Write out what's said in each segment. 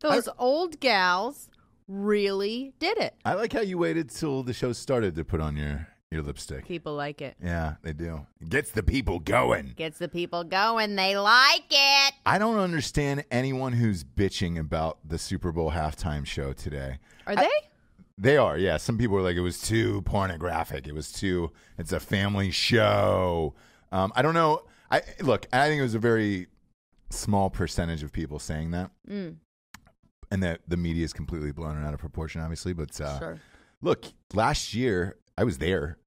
Those I, old gals really did it. I like how you waited till the show started to put on your your lipstick. People like it. Yeah, they do. Gets the people going. Gets the people going. They like it. I don't understand anyone who's bitching about the Super Bowl halftime show today. Are I, they? They are, yeah. Some people are like, it was too pornographic. It was too, it's a family show. Um, I don't know. I Look, I think it was a very small percentage of people saying that. Mm and that the media is completely blown out of proportion, obviously. But uh, sure. look, last year I was there.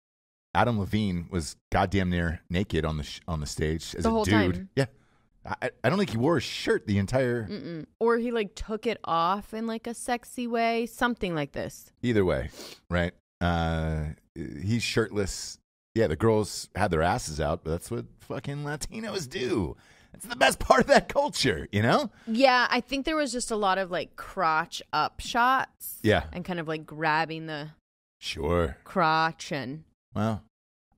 Adam Levine was goddamn near naked on the sh- on the stage as the a dude. Time. Yeah. I, I don't think he wore a shirt the entire Mm-mm. or he like took it off in like a sexy way something like this either way right uh he's shirtless yeah the girls had their asses out but that's what fucking latinos do it's the best part of that culture, you know? Yeah, I think there was just a lot of like crotch up shots. Yeah. And kind of like grabbing the sure crotch and. Well,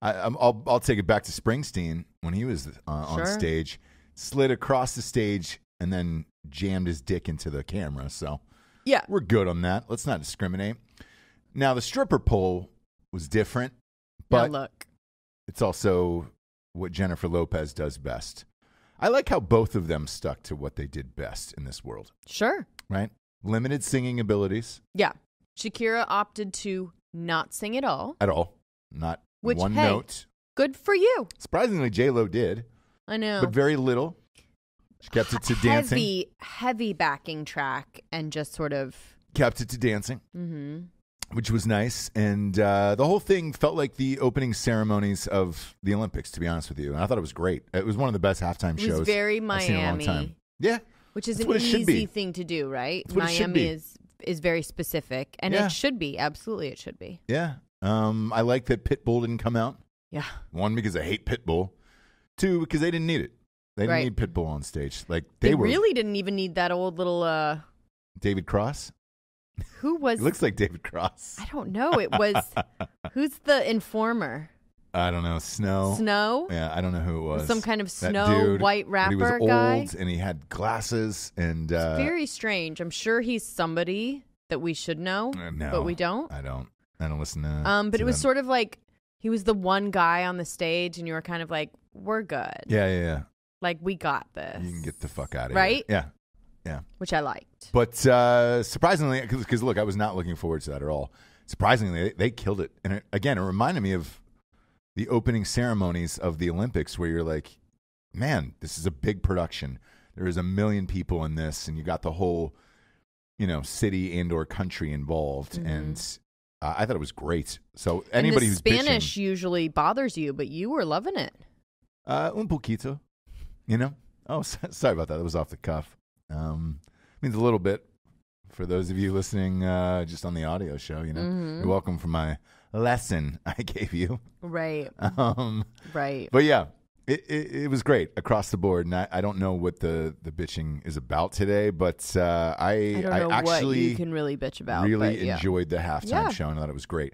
I, will I'll take it back to Springsteen when he was uh, sure. on stage, slid across the stage and then jammed his dick into the camera. So, yeah. We're good on that. Let's not discriminate. Now, the stripper pole was different, but now look. it's also what Jennifer Lopez does best. I like how both of them stuck to what they did best in this world. Sure. Right? Limited singing abilities. Yeah. Shakira opted to not sing at all. At all. Not Which, one hey, note. Good for you. Surprisingly, J Lo did. I know. But very little. She kept it to heavy, dancing. Heavy, heavy backing track and just sort of kept it to dancing. Mm-hmm which was nice. And uh, the whole thing felt like the opening ceremonies of the Olympics, to be honest with you. And I thought it was great. It was one of the best halftime shows. It was very Miami. Yeah. Which is That's an easy thing to do, right? Miami is is very specific, and yeah. it should be absolutely. It should be. Yeah. Um, I like that Pitbull didn't come out. Yeah. One because I hate Pitbull. Two because they didn't need it. They didn't right. need Pitbull on stage. Like they, they were, really didn't even need that old little. uh David Cross. Who was? It looks like David Cross. I don't know. It was who's the informer? I don't know. Snow. Snow. Yeah, I don't know who it was. Some kind of That snow dude, white but rapper He was old guy. and he had glasses and uh, Very strange. I'm sure he's somebody that we should know, uh, no, but we don't. I don't. I don't listen to. Um, but to it was them. sort of like he was the one guy on the stage, and you were kind of like, "We're good. Yeah, yeah, yeah. Like we got this." You can get the fuck out of Right? here. Yeah. Yeah. Which I liked. But uh, surprisingly, because look, I was not looking forward to that at all. Surprisingly, they, they killed it. And it, again, it reminded me of the opening ceremonies of the Olympics where you're like, man, this is a big production. There is a million people in this, and you got the whole, you know, city and or country involved. Mm-hmm. And uh, I thought it was great. So anybody who's Spanish bitching, usually bothers you, but you were loving it. Uh, un poquito, you know. Oh, sorry about that. That was off the cuff. Um, means a little bit for those of you listening uh, just on the audio show. You know, mm-hmm. you're welcome for my lesson I gave you. Right. Um, right. But yeah, it, it, it, was great across the board, and I, I, don't know what the, the bitching is about today, but uh, I I, I actually you can really bitch about. Really yeah. enjoyed the halftime yeah. show, and I thought it was great.